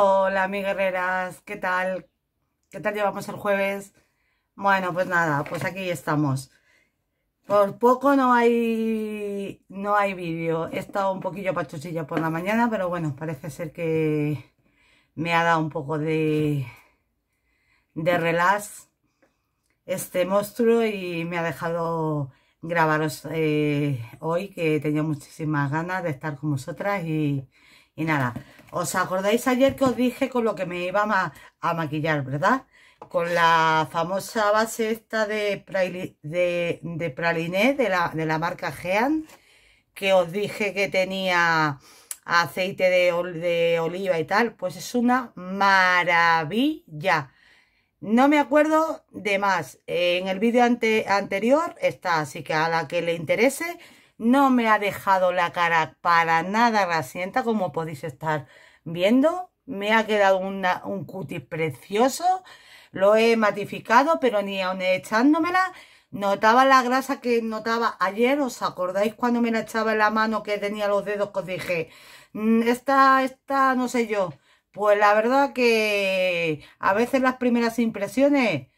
Hola, mi guerreras, ¿qué tal? ¿Qué tal llevamos el jueves? Bueno, pues nada, pues aquí estamos. Por poco no hay no hay vídeo. He estado un poquillo pachuchillo por la mañana, pero bueno, parece ser que me ha dado un poco de, de relax este monstruo y me ha dejado grabaros eh, hoy, que tenía muchísimas ganas de estar con vosotras y y nada, ¿os acordáis ayer que os dije con lo que me iba a maquillar, verdad? Con la famosa base esta de, de, Praliné, de la, marca Jean que os dije que tenía aceite de, de oliva y tal. Pues es una maravilla. No me acuerdo de más. Eh, en el vídeo anterior está, así que a la que le interese no me ha dejado la cara para nada rasienta, como podéis estar viendo. Me ha quedado un cutis precioso. Lo he matificado, pero ni aun echándomela. Notaba la grasa que notaba ayer, ¿os acordáis cuando me la echaba en la mano que tenía los dedos que os dije? Mm, esta, esta, no sé yo. Pues la verdad que a veces las primeras impresiones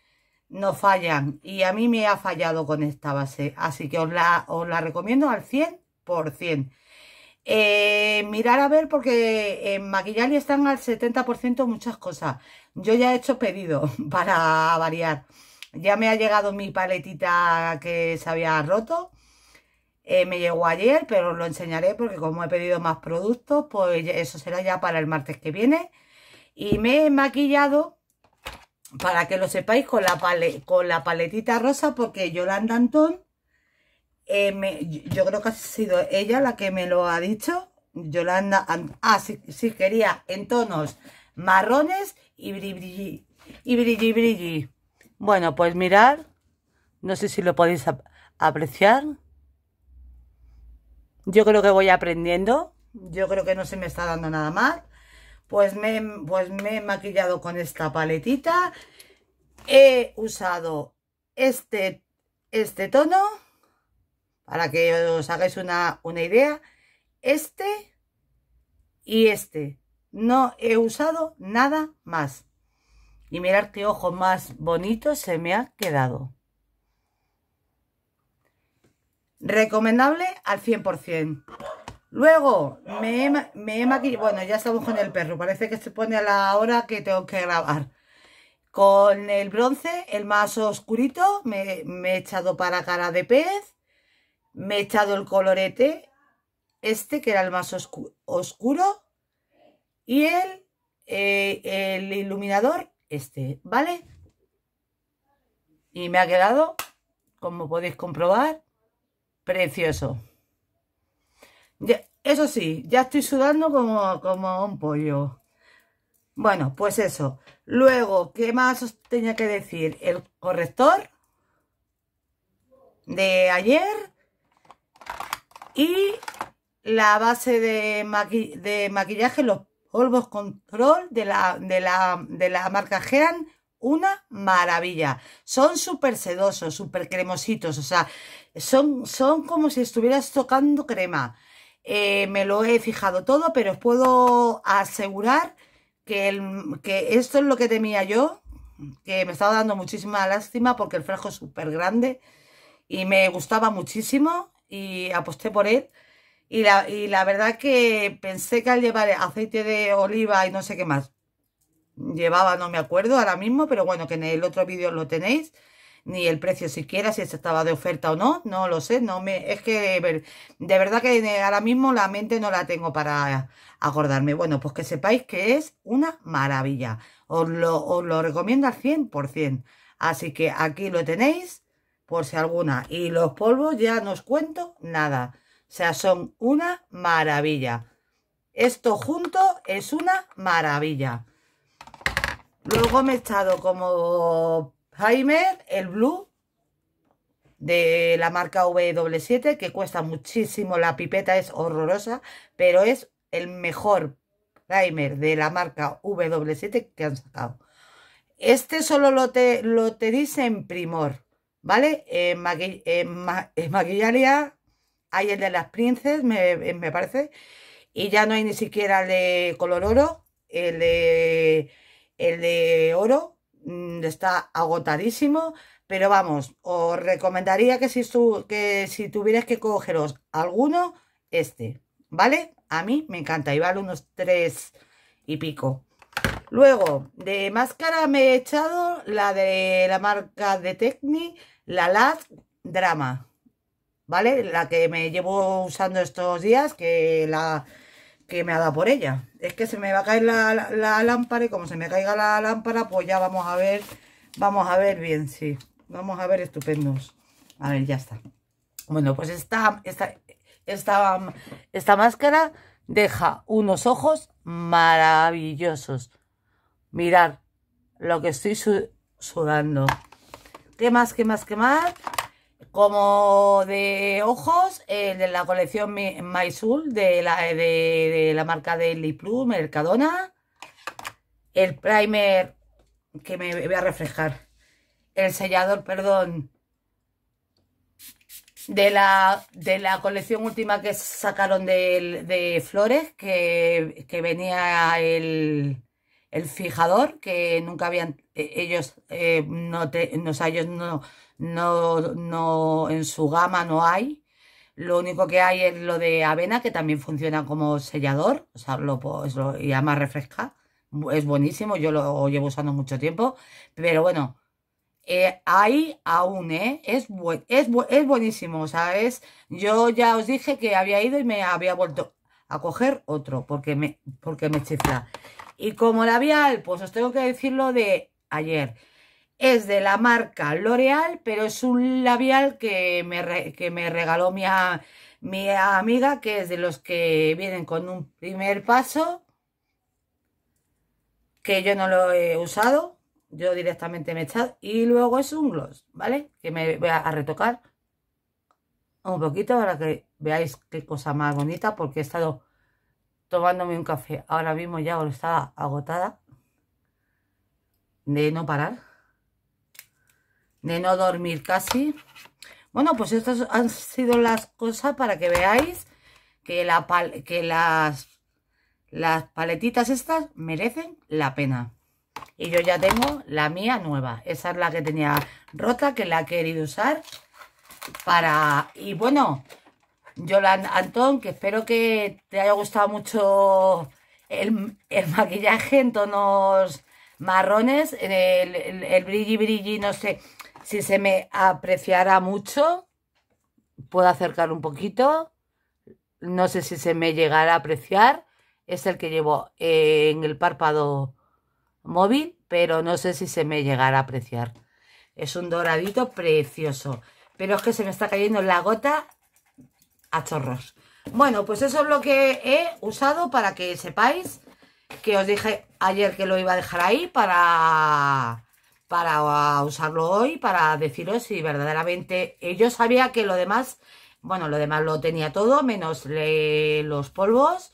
no fallan y a mí me ha fallado con esta base, así que os la, os la recomiendo al 100%. Eh, mirar a ver porque en y están al 70% muchas cosas. Yo ya he hecho pedido para variar. Ya me ha llegado mi paletita que se había roto. Eh, me llegó ayer, pero os lo enseñaré porque como he pedido más productos, pues eso será ya para el martes que viene. Y me he maquillado para que lo sepáis, con la, paletita rosa, porque Yolanda Antón, eh, yo creo que ha sido ella la que me lo ha dicho. Yolanda, ah, sí, quería en tonos marrones y brilli, y brilli, Bueno, pues mirar, no sé si lo podéis apreciar. Yo creo que voy aprendiendo. Yo creo que no se me está dando nada mal pues me, pues me he maquillado con esta paletita. He usado este, este tono, para que os hagáis una, una idea. Este y este. No he usado nada más. Y mirad qué ojo más bonito se me ha quedado. Recomendable al 100%. Luego me he, maquillado. Bueno, ya estamos con el perro. Parece que se pone a la hora que tengo que grabar. Con el bronce, el más oscurito, me, he echado para cara de pez. Me he echado el colorete, este que era el más oscuro. Y el, eh, el iluminador, este, ¿vale? Y me ha quedado, como podéis comprobar, precioso eso sí, ya estoy sudando como, un pollo. Bueno, pues eso. Luego, ¿qué más os tenía que decir? El corrector de ayer y la base de, maquillaje, los polvos control de la, marca Gean. Una maravilla. Son súper sedosos, súper cremositos. O sea, son, son como si estuvieras tocando crema. Eh, me lo he fijado todo, pero os puedo asegurar que, que esto es lo que temía yo, que me estaba dando muchísima lástima porque el frasco es súper grande y me gustaba muchísimo y aposté por él. Y la, y la verdad que pensé que al llevar aceite de oliva y no sé qué más, llevaba, no me acuerdo ahora mismo, pero bueno, que en el otro vídeo lo tenéis, ni el precio siquiera, si estaba de oferta o no, no lo sé, no me, es que de verdad que eh, ahora mismo la mente no la tengo para acordarme. Bueno, pues que sepáis que es una maravilla, os lo, os lo recomiendo al 100%, así que aquí lo tenéis por si alguna, y los polvos ya no os cuento nada, o sea, son una maravilla. Esto junto es una maravilla. Luego me he estado como el blue de la marca W7 que cuesta muchísimo, la pipeta es horrorosa, pero es el mejor primer de la marca W7 que han sacado. Este solo lo te, dice en primor, ¿vale? En, maquillaria hay el de las princes, me, parece, y ya no hay ni siquiera el de color oro, el el de oro, Mm, está agotadísimo, pero vamos, os recomendaría que si, que si tuvierais que cogeros alguno, este, ¿vale? A mí me encanta y vale unos tres y pico. Luego, de máscara me he echado la de la marca de Techni la Last Drama, ¿vale? La que me llevo usando estos días, que la que me ha dado por ella. Es que se me va a caer la, lámpara y como se me caiga la lámpara, pues ya vamos a ver, vamos a ver bien, sí. Vamos a ver estupendos. A ver, ya está. Bueno, pues esta, esta, esta, máscara deja unos ojos maravillosos. mirad lo que estoy sudando. ¿Qué más, qué más, qué más? como de ojos, el de la colección Maisul, de la, eh, de, de la marca de Mercadona. El primer, que me voy a reflejar. El sellador, perdón, de la, de la colección última que sacaron de, flores, que, que venía el, el, fijador, que nunca habían, eh, ellos, eh, ellos no no, no, en su gama no hay. Lo único que hay es lo de avena, que también funciona como sellador, o sea, lo, pues, lo, y además refresca. Es buenísimo, yo lo llevo usando mucho tiempo, pero bueno, eh, hay aún, ¿eh? Es, es, es buenísimo, o yo ya os dije que había ido y me había vuelto a coger otro, porque me, porque me chifla. Y como labial, pues os tengo que decir lo de ayer. Es de la marca L'Oreal, pero es un labial que me, regaló mi, mi amiga, que es de los que vienen con un primer paso, que yo no lo he usado, yo directamente me he echado, y luego es un gloss, ¿vale? Que me voy a retocar un poquito para que veáis qué cosa más bonita, porque he estado tomándome un café. Ahora mismo ya estaba agotada de no parar de no dormir casi. Bueno, pues estas han sido las cosas para que veáis que, la que las, las paletitas estas merecen la pena. Y yo ya tengo la mía nueva. Esa es la que tenía rota, que la he querido usar para... Y bueno, Yolanda Antón, que espero que te haya gustado mucho el, maquillaje en tonos marrones, el, el, el brilli brilli, no sé si se me apreciará mucho, puedo acercar un poquito. No sé si se me llegará a apreciar. Es el que llevo eh, en el párpado móvil, pero no sé si se me llegará a apreciar. Es un doradito precioso. Pero es que se me está cayendo la gota a chorros. Bueno, pues eso es lo que he usado para que sepáis que os dije ayer que lo iba a dejar ahí para para usarlo hoy, para deciros si verdaderamente... Yo sabía que lo demás, bueno, lo demás lo tenía todo, menos los polvos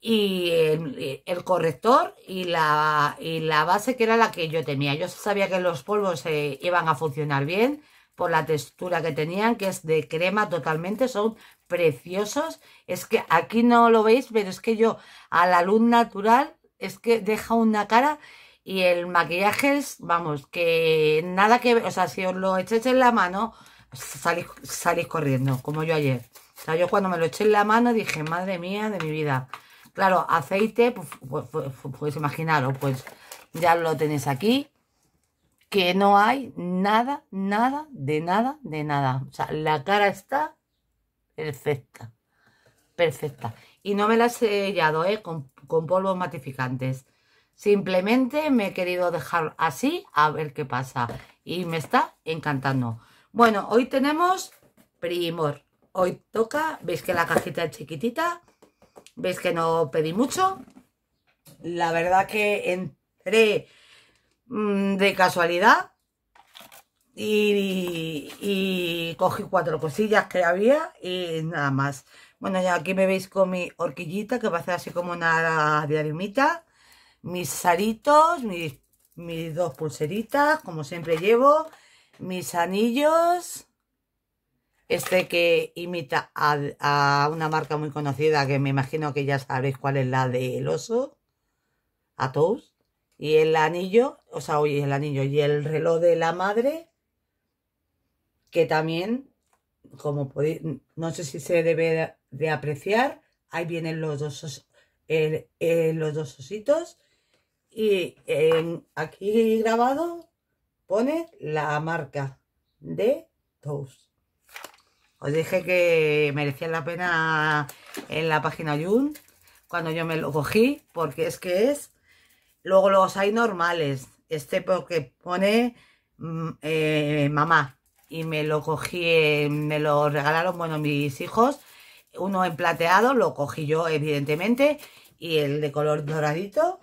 y el, corrector y la, la, base que era la que yo tenía. Yo sabía que los polvos eh, iban a funcionar bien por la textura que tenían, que es de crema totalmente, son preciosos. Es que aquí no lo veis, pero es que yo a la luz natural es que deja una cara y el maquillaje es, vamos, que nada que O sea, si os lo echéis en la mano, salís, salís corriendo, como yo ayer. O sea, yo cuando me lo eché en la mano dije, madre mía de mi vida. Claro, aceite, pues, podéis pues, pues, pues, imaginaros, pues ya lo tenéis aquí. Que no hay nada, nada, de nada, de nada. O sea, la cara está perfecta. Perfecta. Y no me la he sellado, ¿eh? Con, con polvos matificantes. Simplemente me he querido dejar así a ver qué pasa. Y me está encantando. Bueno, hoy tenemos primor. Hoy toca, veis que la cajita es chiquitita. Veis que no pedí mucho. La verdad que entré mm, de casualidad. Y, cogí cuatro cosillas que había y nada más. Bueno, ya aquí me veis con mi horquillita que va a ser así como una diademita mis saritos, mis, dos pulseritas, como siempre llevo, mis anillos, este que imita a, una marca muy conocida que me imagino que ya sabéis cuál es la del oso, Atos, y el anillo, o sea, oye, el anillo y el reloj de la madre, que también, como no sé si se debe de apreciar, ahí vienen los dos, eh, eh, los dos ositos y aquí grabado pone la marca de Toast. Os dije que merecía la pena en la página Yun cuando yo me lo cogí, porque es que es... Luego los hay normales, este porque pone mm, eh, mamá y me lo cogí, eh, me lo regalaron, bueno, mis hijos, uno en plateado, lo cogí yo evidentemente, y el de color doradito,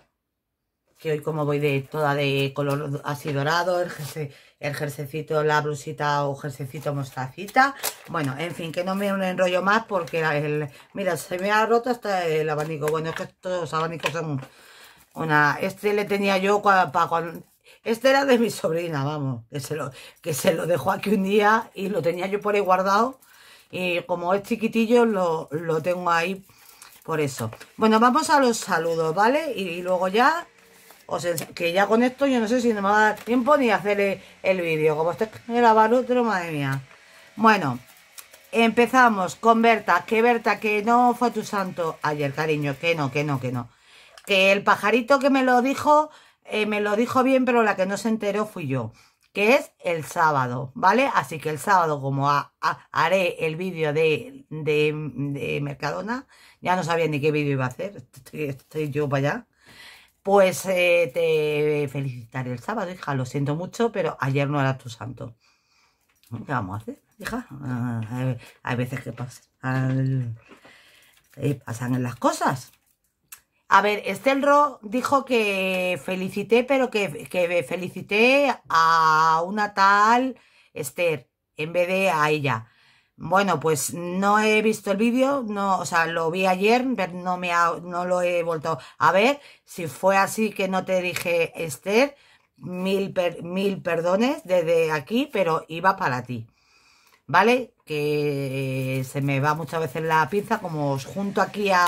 que hoy como voy de toda de color así dorado, el, jersecito, la blusita o jersecito mostacita. Bueno, en fin, que no me enrollo más porque mira, se me ha roto hasta el abanico. Bueno, es que estos abanicos son una... Este le tenía yo para cuando... Este era de mi sobrina, vamos, que se, lo, que se lo dejó aquí un día y lo tenía yo por ahí guardado. Y como es chiquitillo, lo, tengo ahí por eso. Bueno, vamos a los saludos, ¿vale? y luego ya que ya con esto yo no sé si no me va a dar tiempo ni hacer el, vídeo. Como estoy grabando otro, madre mía. Bueno, empezamos con Berta. Que Berta, que no fue tu santo ayer, cariño. Que no, que no, que no. Que el pajarito que me lo dijo, eh, me lo dijo bien, pero la que no se enteró fui yo. Que es el sábado, ¿vale? Así que el sábado, como haré el vídeo de, Mercadona, ya no sabía ni qué vídeo iba a hacer. estoy yo para allá pues eh, te felicitaré el sábado, hija. Lo siento mucho, pero ayer no era tu santo. ¿Qué vamos a hacer, hija? Ah, eh, hay, veces que pasan, eh, pasan en las cosas. A ver, Estelro dijo que felicité, pero que, que felicité a una tal Esther en vez de a ella. Bueno, pues no he visto el vídeo, no, o sea, lo vi ayer, pero no, me no lo he vuelto a ver. Si fue así que no te dije, Esther, mil, per, mil perdones desde aquí, pero iba para ti. ¿Vale? Que se me va muchas veces la pinza, como os junto aquí a...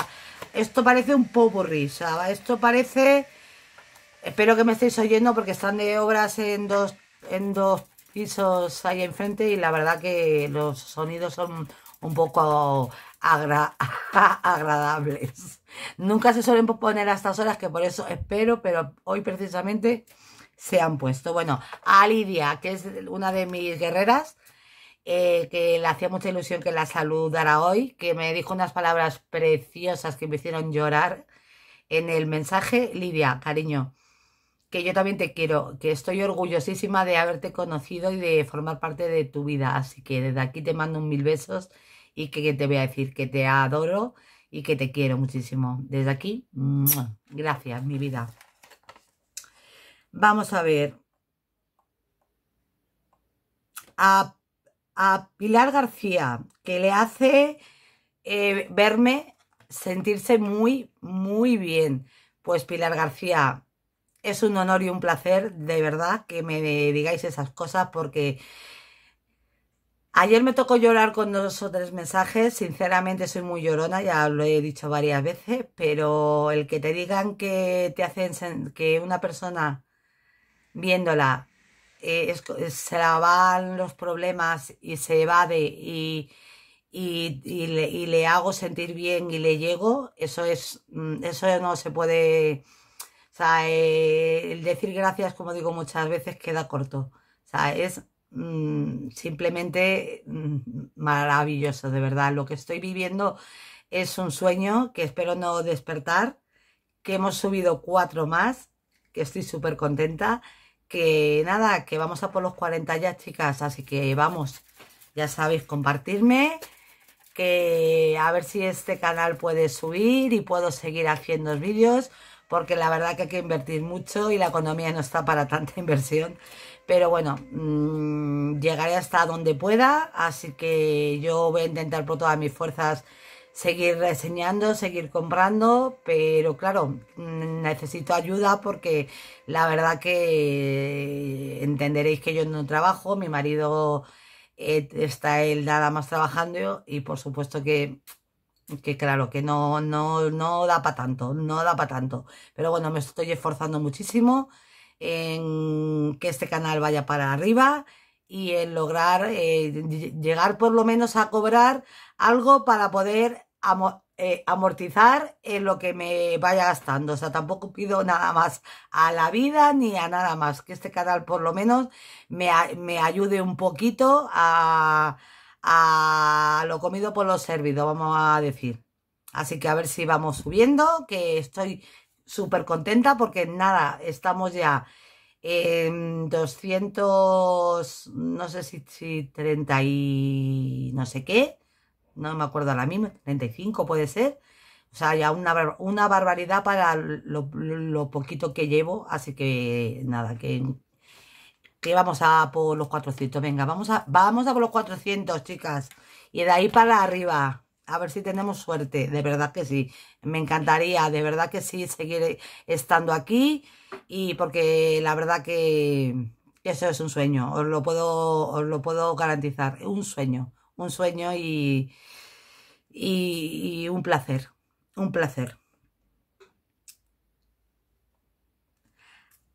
Esto parece un poco risa, Esto parece... Espero que me estéis oyendo porque están de obras en dos, en dos pisos ahí enfrente y la verdad que los sonidos son un poco agradables. Nunca se suelen poner a estas horas, que por eso espero, pero hoy precisamente se han puesto. Bueno, a Lidia, que es una de mis guerreras, eh, que le hacía mucha ilusión que la saludara hoy, que me dijo unas palabras preciosas que me hicieron llorar en el mensaje. Lidia, cariño, que yo también te quiero, que estoy orgullosísima de haberte conocido y de formar parte de tu vida. Así que desde aquí te mando un mil besos y que, te voy a decir que te adoro y que te quiero muchísimo. Desde aquí, gracias, mi vida. Vamos a ver. A, Pilar García, que le hace eh, verme, sentirse muy, muy bien. Pues Pilar García, es un honor y un placer, de verdad, que me digáis esas cosas porque ayer me tocó llorar con dos o tres mensajes, sinceramente soy muy llorona, ya lo he dicho varias veces, pero el que te digan que te hacen que una persona viéndola eh, se la van los problemas y se evade y, y, y, le, y le hago sentir bien y le llego, eso es mm, eso no se puede o sea, eh, el decir gracias, como digo muchas veces, queda corto. O sea, es mm, simplemente mm, maravilloso, de verdad. Lo que estoy viviendo es un sueño que espero no despertar, que hemos subido cuatro más, que estoy súper contenta, que nada, que vamos a por los 40 ya, chicas. Así que vamos, ya sabéis, compartirme que a ver si este canal puede subir y puedo seguir haciendo vídeos porque la verdad que hay que invertir mucho y la economía no está para tanta inversión. Pero bueno, mm, llegaré hasta donde pueda, así que yo voy a intentar por todas mis fuerzas seguir reseñando, seguir comprando, pero claro, mm, necesito ayuda porque la verdad que entenderéis que yo no trabajo, mi marido eh, está él nada más trabajando y por supuesto que que claro, que no, no, no da para tanto, no da para tanto. Pero bueno, me estoy esforzando muchísimo en que este canal vaya para arriba y en lograr eh, llegar por lo menos a cobrar algo para poder eh, amortizar en lo que me vaya gastando. O sea, tampoco pido nada más a la vida ni a nada más. Que este canal por lo menos me ayude un poquito a a lo comido por los servido vamos a decir. Así que a ver si vamos subiendo, que estoy súper contenta porque nada, estamos ya en 200, no sé si, si 30 y no sé qué, no me acuerdo ahora mismo, 35 puede ser. O sea, ya una, barbaridad para lo, poquito que llevo, así que nada, que que vamos a por los 400. Venga, vamos a, vamos a por los 400, chicas. Y de ahí para arriba. A ver si tenemos suerte. De verdad que sí. Me encantaría, de verdad que sí, seguir estando aquí. Y porque la verdad que, eso es un sueño. Os lo puedo, lo puedo garantizar. Un sueño. Un sueño y un placer. Un placer.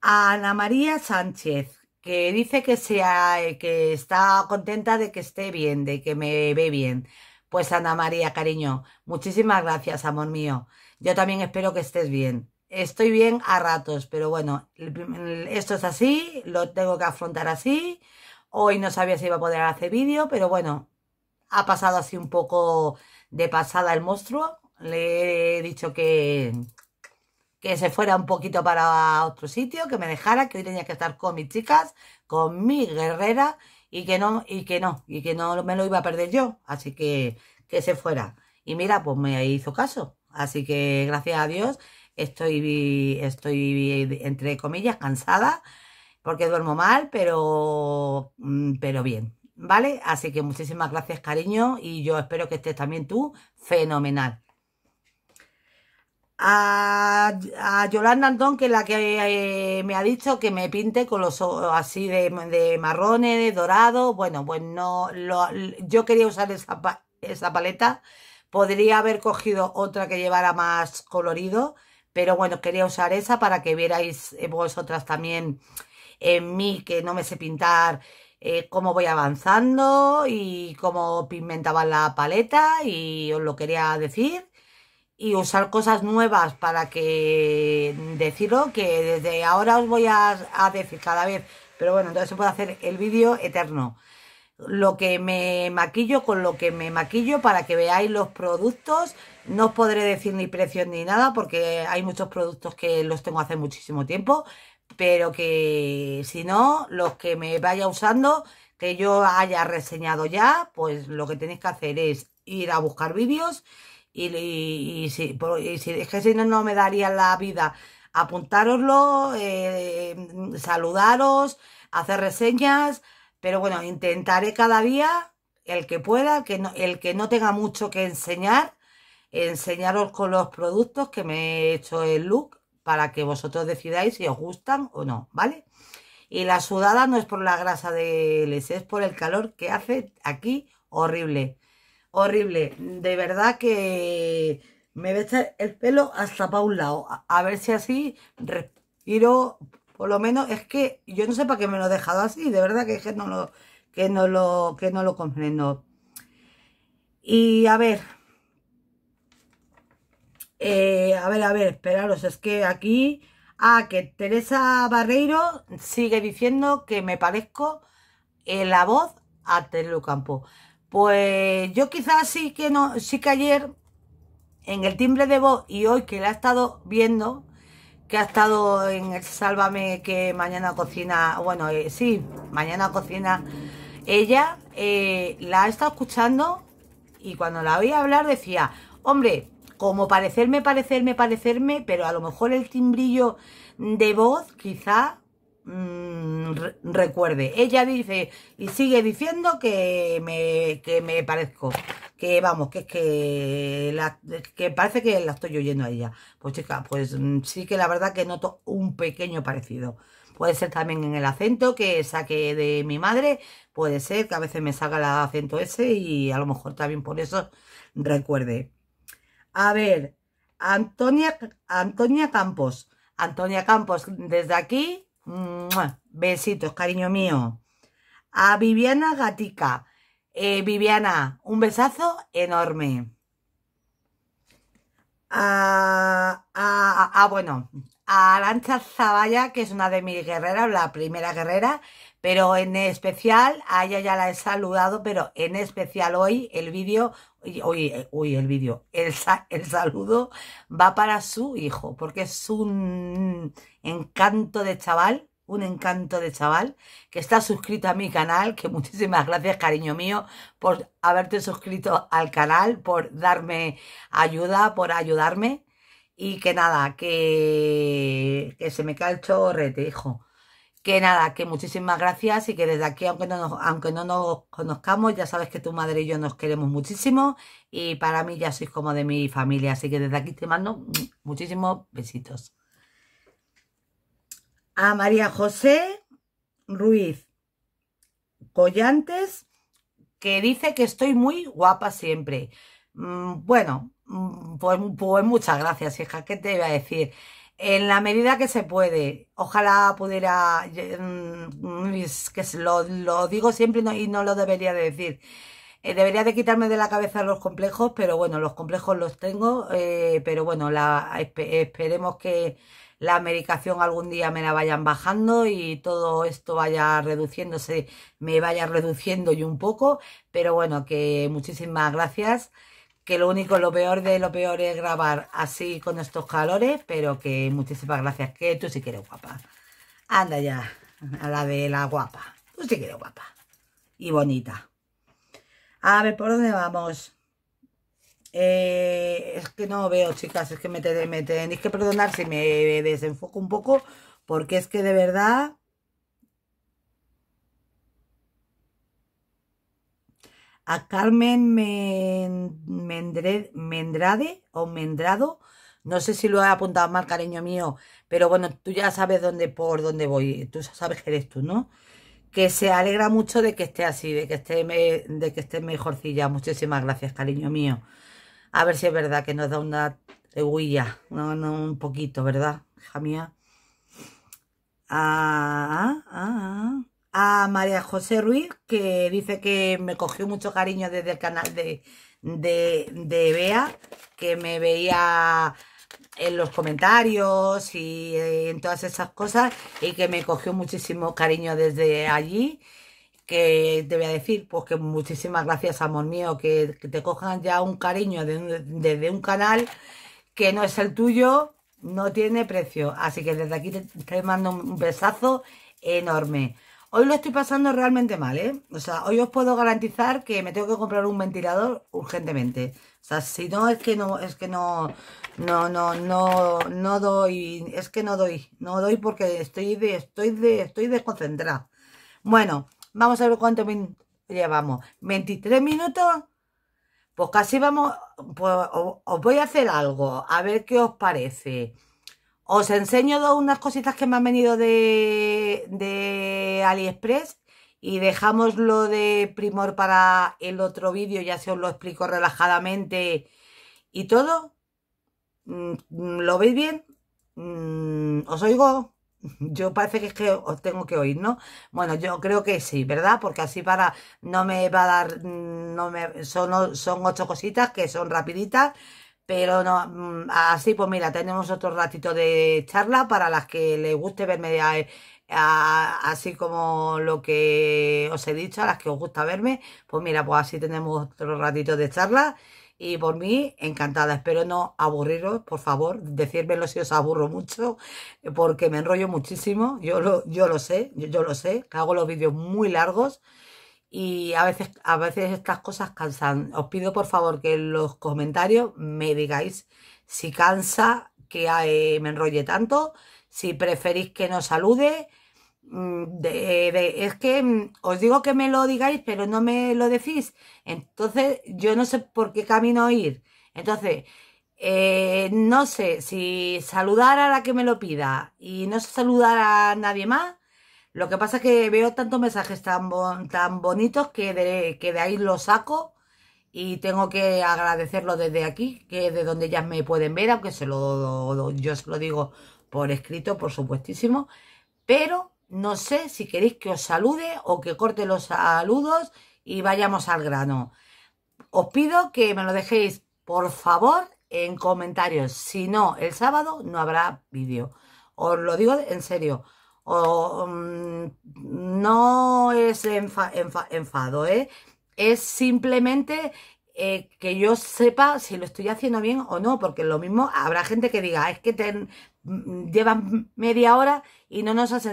Ana María Sánchez que dice que, sea, eh, que está contenta de que esté bien, de que me ve bien. Pues Ana María, cariño, muchísimas gracias, amor mío. Yo también espero que estés bien. Estoy bien a ratos, pero bueno, esto es así, lo tengo que afrontar así. Hoy no sabía si iba a poder hacer vídeo, pero bueno, ha pasado así un poco de pasada el monstruo. Le he dicho que, que se fuera un poquito para otro sitio, que me dejara, que hoy tenía que estar con mis chicas, con mi guerrera, y que no, y que no, y que no me lo iba a perder yo. Así que que se fuera. Y mira, pues me hizo caso. Así que gracias a Dios estoy, estoy entre comillas, cansada, porque duermo mal, pero, mm, pero bien. ¿Vale? Así que muchísimas gracias, cariño, y yo espero que estés también tú fenomenal a, a, Yolanda Antón, que es la que eh, me ha dicho que me pinte con los ojos así de, de marrones, de dorado. Bueno, pues no, yo quería usar esa, paleta. Podría haber cogido otra que llevara más colorido, pero bueno, quería usar esa para que vierais eh, vosotras también en mí, que no me sé pintar, eh, cómo voy avanzando y cómo pigmentaba la paleta y os lo quería decir y usar cosas nuevas para que decirlo, que desde ahora os voy a, decir cada vez, pero bueno, entonces se puede hacer el vídeo eterno. Lo que me maquillo con lo que me maquillo para que veáis los productos. No os podré decir ni precios ni nada porque hay muchos productos que los tengo hace muchísimo tiempo, pero que si no, los que me vaya usando, que yo haya reseñado ya, pues lo que tenéis que hacer es ir a buscar vídeos y, si, es que si no, no me daría la vida. Apuntároslo, eh, saludaros, hacer reseñas, pero bueno, intentaré cada día, el que pueda, que no, el que no tenga mucho que enseñar, enseñaros con los productos que me he hecho el look para que vosotros decidáis si os gustan o no, ¿vale? Y la sudada no es por la grasa de les, es por el calor que hace aquí horrible horrible. De verdad que me ve el pelo hasta para un lado. A, ver si así respiro, por lo menos es que yo no sé para qué me lo he dejado así, de verdad que, es que no lo que no lo comprendo. Y a ver, eh, a ver, a ver, esperaros, es que aquí, ah, que Teresa Barreiro sigue diciendo que me parezco en la voz a Terelu Campo. Pues yo quizás sí que no, sí que ayer en el timbre de voz y hoy que la he estado viendo, que ha estado en el Sálvame que mañana cocina, bueno, eh, sí, mañana cocina ella, eh, la he estado escuchando y cuando la oí hablar decía, hombre, como parecerme, parecerme, parecerme, pero a lo mejor el timbrillo de voz quizá Mm, recuerde. Ella dice y sigue diciendo que me, que me parezco. Que vamos, que es que, la, que parece que la estoy oyendo a ella. Pues chica, pues mm, sí que la verdad que noto un pequeño parecido. Puede ser también en el acento que saque de mi madre, puede ser que a veces me salga el acento ese y a lo mejor también por eso recuerde. A ver, Antonia, Antonia Campos. Antonia Campos, desde aquí Besitos, cariño mío. A Viviana Gatica. Eh, Viviana, un besazo enorme. A, a, bueno, a Lancha Zavalla, que es una de mis guerreras, la primera guerrera, pero en especial, a ella ya la he saludado, pero en especial hoy el vídeo, hoy, el vídeo, el, saludo va para su hijo, porque es un encanto de chaval, un encanto de chaval, que está suscrito a mi canal, que muchísimas gracias, cariño mío, por haberte suscrito al canal, por darme ayuda, por ayudarme, y que nada, que, que se me cae el chorrete, hijo que nada, que muchísimas gracias y que desde aquí, aunque no nos, aunque no nos conozcamos, ya sabes que tu madre y yo nos queremos muchísimo y para mí ya sois como de mi familia, así que desde aquí te mando muchísimos besitos. A María José Ruiz Collantes, que dice que estoy muy guapa siempre. Mm, bueno, mm, pues, pues muchas gracias, hija, ¿qué te iba a decir? en la medida que se puede. Ojalá pudiera, mm, mm, que lo, digo siempre y no, lo debería de decir. Eh, debería de quitarme de la cabeza los complejos, pero bueno, los complejos los tengo, eh, pero bueno, la, esperemos que la medicación algún día me la vayan bajando y todo esto vaya reduciéndose, me vaya reduciendo yo un poco, pero bueno, que muchísimas gracias que lo único, lo peor de lo peor es grabar así con estos calores, pero que muchísimas gracias, que tú sí que eres guapa. Anda ya, a la de la guapa. Tú sí que eres guapa y bonita. A ver, ¿por dónde vamos? Eh, es que no veo, chicas, es que me, me tenéis que perdonar si me desenfoco un poco, porque es que de verdad a Carmen Mendrade o Mendrado. No sé si lo he apuntado mal, cariño mío, pero bueno, tú ya sabes dónde por dónde voy. Tú sabes que eres tú, ¿no? Que se alegra mucho de que esté así, de que esté, de que esté mejorcilla. Muchísimas gracias, cariño mío. A ver si es verdad que nos da una huilla, no, no, un poquito, ¿verdad, hija mía? ah, ah. ah, ah a María José Ruiz, que dice que me cogió mucho cariño desde el canal de, de, Bea, que me veía en los comentarios y eh, en todas esas cosas y que me cogió muchísimo cariño desde allí que te voy a decir pues que muchísimas gracias amor mío que, te cojan ya un cariño desde un canal que no es el tuyo no tiene precio así que desde aquí te mando un besazo enorme Hoy lo estoy pasando realmente mal, ¿eh? O sea, hoy os puedo garantizar que me tengo que comprar un ventilador urgentemente. O sea, si no es que no, es que no, no, no, no, no doy, es que no doy, no doy porque estoy de, estoy de, estoy desconcentrada. Bueno, vamos a ver cuánto llevamos. 23 minutos. Pues casi vamos, pues, os voy a hacer algo, a ver qué os parece. Os enseño dos, unas cositas que me han venido de, de AliExpress y dejamos lo de Primor para el otro vídeo, ya se os lo explico relajadamente y todo. Mm, ¿Lo veis bien? Mm, ¿Os oigo? Yo parece que es que os tengo que oír, ¿no? Bueno, yo creo que sí, ¿verdad? Porque así para no me va a dar, mm, no me, son, son ocho cositas que son rapiditas pero no, mm, así pues mira, tenemos otro ratito de charla para las que les guste verme así como lo que os he dicho, a las que os gusta verme, pues mira, pues así tenemos otro ratito de charla. Y por mí, encantada. Espero no aburriros, por favor, decírmelo si os aburro mucho, porque me enrollo muchísimo. Yo lo, yo lo sé, yo lo sé, que hago los vídeos muy largos y a veces, a veces estas cosas cansan. Os pido por favor que en los comentarios me digáis si cansa que me enrolle tanto, si preferís que no salude. Mm, es que mm, os digo que me lo digáis, pero no me lo decís. Entonces, yo no sé por qué camino ir. Entonces, eh, no sé si saludar a la que me lo pida y no saludar a nadie más, lo que pasa es que veo tantos mensajes tan, tan bonitos que de, que de ahí los saco y tengo que agradecerlo desde aquí, que es de donde ya me pueden ver, aunque se lo, yo os lo digo por escrito, por supuestísimo. Pero no sé si queréis que os salude o que corte los saludos y vayamos al grano. Os pido que me lo dejéis, por favor, en comentarios. Si no, el sábado no habrá vídeo. Os lo digo en serio o, mm, no es enfado, ¿eh? es simplemente eh, que yo sepa si lo estoy haciendo bien o no, porque lo mismo habrá gente que diga, ah, es que te mm, llevan media hora y no nos has,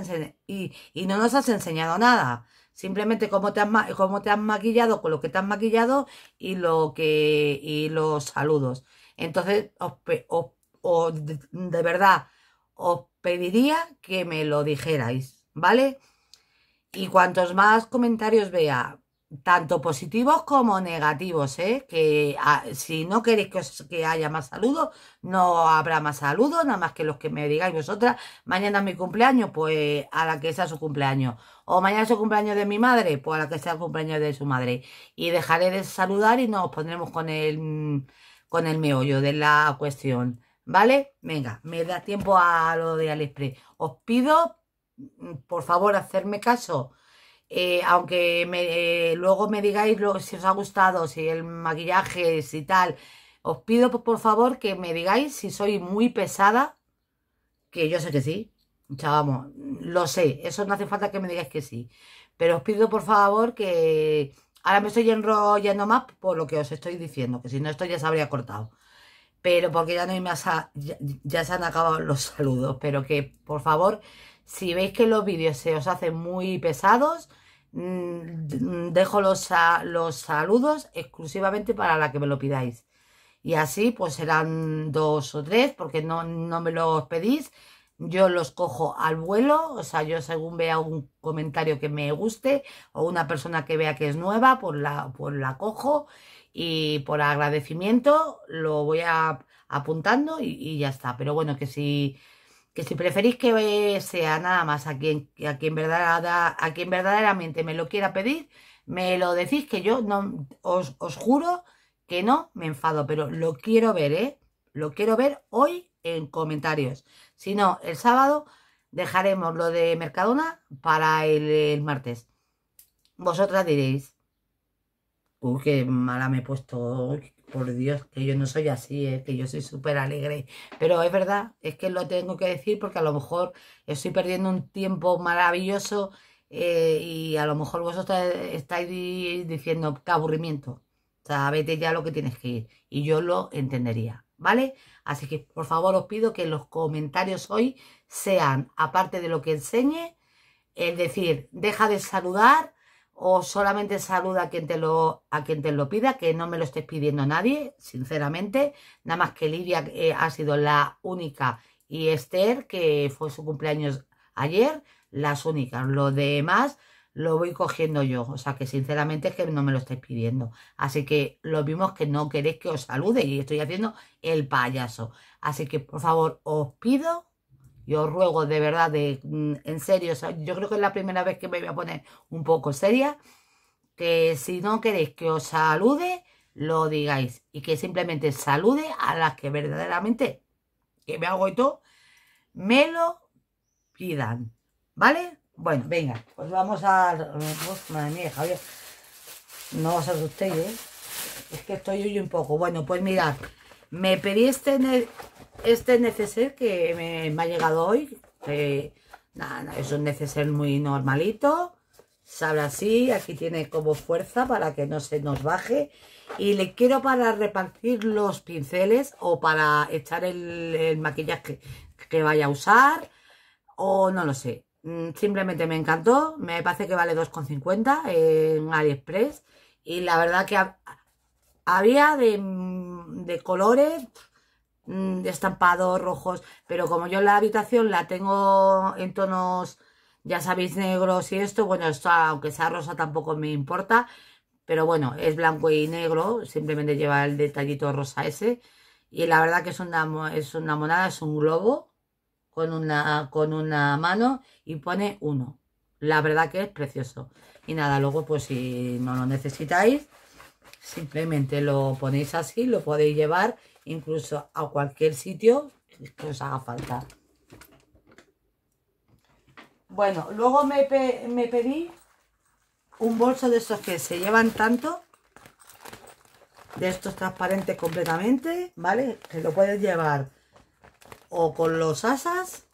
no nos has enseñado nada. Simplemente cómo te, has, maquillado con lo que te has maquillado y, lo que, y los saludos. Entonces, de verdad, os pediría que me lo dijerais, ¿vale? Y cuantos más comentarios vea, tanto positivos como negativos, ¿eh? Que ah, si no queréis que, haya más saludos, no habrá más saludos, nada más que los que me digáis vosotras. Mañana es mi cumpleaños, pues a la que sea su cumpleaños. O mañana es el cumpleaños de mi madre, pues a la que sea el cumpleaños de su madre. Y dejaré de saludar y nos pondremos con el, con el meollo de la cuestión. ¿Vale? Venga, me da tiempo a lo de Aliexpress. Os pido, mm, por favor, hacerme caso. Eh, aunque eh, luego me digáis si os ha gustado, si el maquillaje, si tal. Os pido, por favor, que me digáis si soy muy pesada. Que yo sé que sí. Chavamos, lo sé. Eso no hace falta que me digáis que sí. Pero os pido, por favor, que... Ahora me estoy enrollando más por lo que os estoy diciendo. Que si no, esto ya se habría cortado pero porque ya no hay más, ya, se han acabado los saludos, pero que por favor, si veis que los vídeos se os hacen muy pesados, mm, dejo los, los saludos exclusivamente para la que me lo pidáis. Y así pues serán dos o tres, porque no, me los pedís. Yo los cojo al vuelo, o sea, yo según vea un comentario que me guste o una persona que vea que es nueva, pues la, pues la cojo y por agradecimiento lo voy a, apuntando y, ya está. Pero bueno, que si, que si preferís que sea nada más a quien, a quien, a quien verdaderamente me lo quiera pedir, me lo decís que yo no os, juro que no me enfado, pero lo quiero ver, ¿eh? Lo quiero ver hoy en comentarios. Si no, el sábado dejaremos lo de Mercadona para el martes. Vosotras diréis. Uy, qué mala me he puesto, por Dios, que yo no soy así, ¿eh? que yo soy súper alegre. Pero es verdad, es que lo tengo que decir porque a lo mejor estoy perdiendo un tiempo maravilloso eh, y a lo mejor vosotros estáis diciendo, qué aburrimiento, o sea, vete ya lo que tienes que ir. Y yo lo entendería, ¿vale? Así que por favor os pido que los comentarios hoy sean, aparte de lo que enseñe, es decir, deja de saludar, o solamente saluda a quien, te lo, a quien te lo pida, que no me lo estés pidiendo nadie, sinceramente. Nada más que Lidia eh, ha sido la única y Esther, que fue su cumpleaños ayer, las únicas. Lo demás lo voy cogiendo yo, o sea que sinceramente es que no me lo estáis pidiendo. Así que lo vimos que no queréis que os salude y estoy haciendo el payaso. Así que por favor os pido yo ruego de verdad, mm, en serio, yo creo que es la primera vez que me voy a poner un poco seria, que si no queréis que os salude, lo digáis y que simplemente salude a las que verdaderamente, que me hago y todo, me lo pidan, ¿vale? Bueno, venga, pues vamos a... madre mía, Javier, no os asustéis, ¿eh? Es que estoy yo un poco. Bueno, pues mirad, me pediste en este neceser que me, ha llegado hoy, nada, es un neceser muy normalito, sabrá así, aquí tiene como fuerza para que no se nos baje y le quiero para repartir los pinceles o para echar el, maquillaje que vaya a usar o no lo sé, mm, simplemente me encantó, me parece que vale 2,50 en AliExpress y la verdad que había de colores Mm, estampados rojos, pero como yo la habitación la tengo en tonos, ya sabéis, negros y esto, bueno, esto aunque sea rosa tampoco me importa, pero bueno, es blanco y negro, simplemente lleva el detallito rosa ese, y la verdad que es una, es una monada, es un globo con una, con una mano y pone uno. La verdad que es precioso. Y nada, luego pues si no lo necesitáis, simplemente lo ponéis así, lo podéis llevar incluso a cualquier sitio que os haga falta. Bueno, luego me, pedí un bolso de estos que se llevan tanto, de estos transparentes completamente, ¿vale? Que lo puedes llevar o con los asas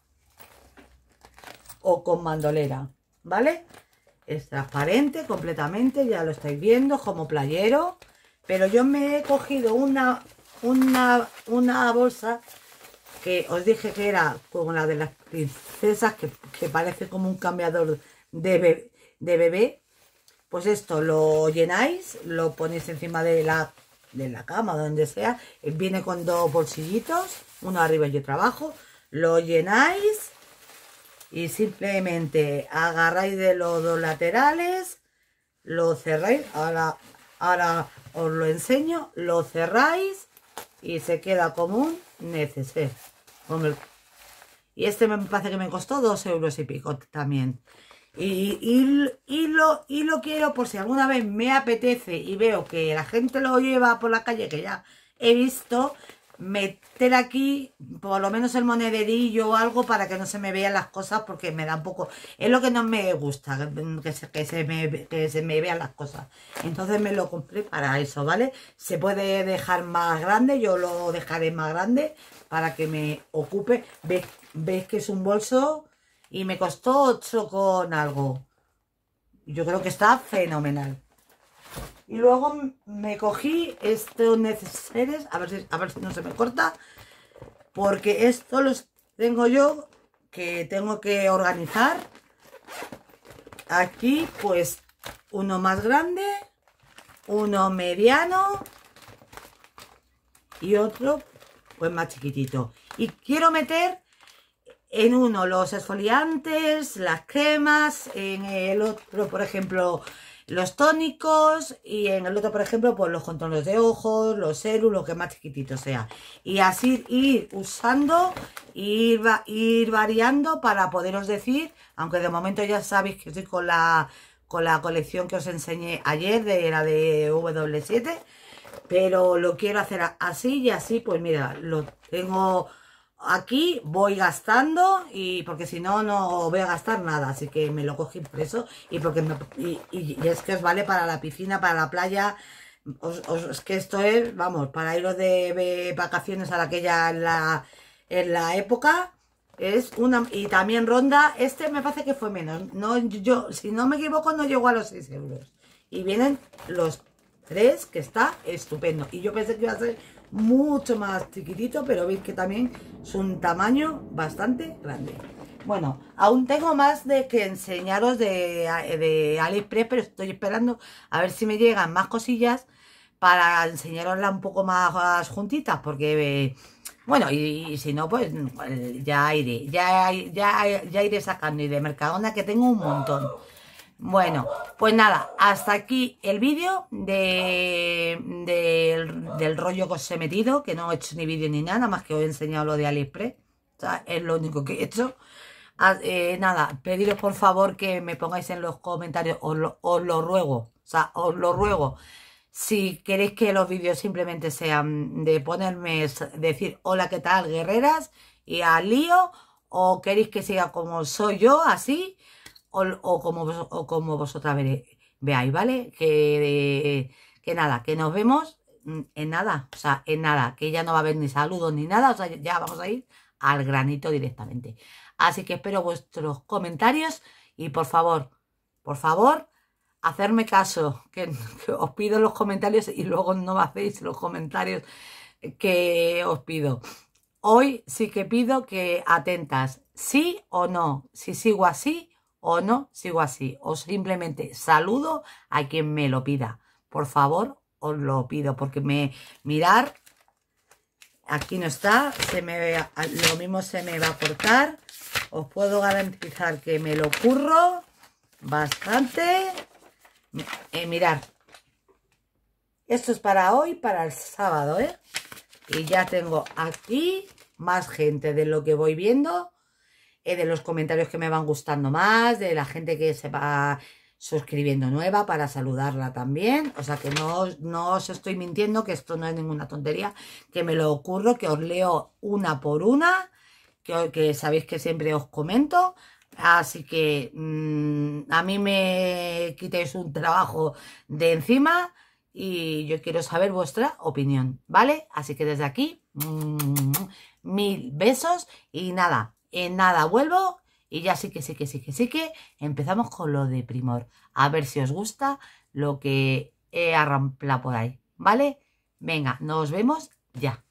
o con mandolera, ¿vale? Es transparente completamente, ya lo estáis viendo, como playero. Pero yo me he cogido una, una, una bolsa que os dije que era como la de las princesas, que, parece como un cambiador de, de bebé. Pues esto lo llenáis, lo ponéis encima de la de la cama, donde sea. Viene con dos bolsillitos, uno arriba y otro abajo. Lo llenáis y simplemente agarráis de los dos laterales, lo cerráis, ahora, ahora os lo enseño, lo cerráis y se queda como un neceser. Y este me parece que me costó dos euros y pico también. y, lo, y lo quiero por si alguna vez me apetece y veo que la gente lo lleva por la calle, que ya he visto, meter aquí por lo menos el monederillo o algo para que no se me vean las cosas porque me da un poco es lo que no me gusta que se, que se, me, vean las cosas entonces me lo compré para eso vale se puede dejar más grande yo lo dejaré más grande para que me ocupe ves, veis que es un bolso y me costó 8 con algo yo creo que está fenomenal y luego me cogí estos neceseres, a ver si, a ver no se me corta, porque estos los tengo yo que tengo que organizar. Aquí pues uno más grande, uno mediano y otro pues más chiquitito. Y quiero meter en uno los esfoliantes, las cremas, en el otro, por ejemplo, los tónicos y en el otro, por ejemplo, pues los contornos de ojos, los sérum lo que más chiquitito sea. Y así ir usando, ir, ir variando para poderos decir, aunque de momento ya sabéis que estoy con la, con la colección que os enseñé ayer, de la de W7, pero lo quiero hacer así y así, pues mira, lo tengo aquí voy gastando y porque si no, no voy a gastar nada. Así que me lo cogí impreso y porque y, es que os vale para la piscina, para la playa. Os, es que esto es, vamos, para ir de, vacaciones a aquella en la, en la época. Es una y también ronda, este me parece que fue menos. No, yo, si no me equivoco, no llegó a los 6 euros. Y vienen los tres, que está estupendo. Y yo pensé que iba a ser mucho más chiquitito, pero veis que también es un tamaño bastante grande. Bueno, aún tengo más de que enseñaros de, de AliExpress, pero estoy esperando a ver si me llegan más cosillas para enseñarosla un poco más juntitas, porque... bueno, y, si no, pues ya iré, ya, ya, ya iré sacando. Y de Mercadona que tengo un montón. Bueno, pues nada, hasta aquí el vídeo de, del rollo que os he metido, que no he hecho ni vídeo ni nada, más que os he enseñado lo de AliExpress. O sea, es lo único que he hecho. Ah, eh, nada, pediros por favor que me pongáis en los comentarios, os lo, os lo ruego, o sea, os lo ruego. Si queréis que los vídeos simplemente sean de ponerme, decir hola, ¿qué tal, guerreras? Y al lío, o queréis que sea como soy yo, así, o, como, como vosotras veáis, ¿vale? Que, que nada, que nos vemos en nada, o sea, en nada, que ya no va a haber ni saludos ni nada, o sea, ya vamos a ir al granito directamente. Así que espero vuestros comentarios y por favor, por favor, hacerme caso, que, que, os pido los comentarios y luego no me hacéis los comentarios que os pido. Hoy sí que pido que atentas, sí o no, si sigo así o no, sigo así. O simplemente saludo a quien me lo pida. Por favor, os lo pido, porque me mirar, aquí no está, se me, lo mismo se me va a cortar. Os puedo garantizar que me lo curro bastante. Eh, mirar esto es para hoy, para el sábado, ¿eh? Y ya tengo aquí más gente de lo que voy viendo eh, de los comentarios que me van gustando más, de la gente que se va suscribiendo nueva para saludarla también. O sea que no, no os estoy mintiendo, que esto no es ninguna tontería, que me lo ocurro, que os leo una por una, que, que sabéis que siempre os comento. Así que mm, a mí me quitéis un trabajo de encima y yo quiero saber vuestra opinión, ¿vale? Así que desde aquí, mm, mil besos y nada, en nada vuelvo y ya sí que sí que sí que sí que empezamos con lo de Primor. A ver si os gusta lo que he arramplado por ahí, ¿vale? Venga, nos vemos ya.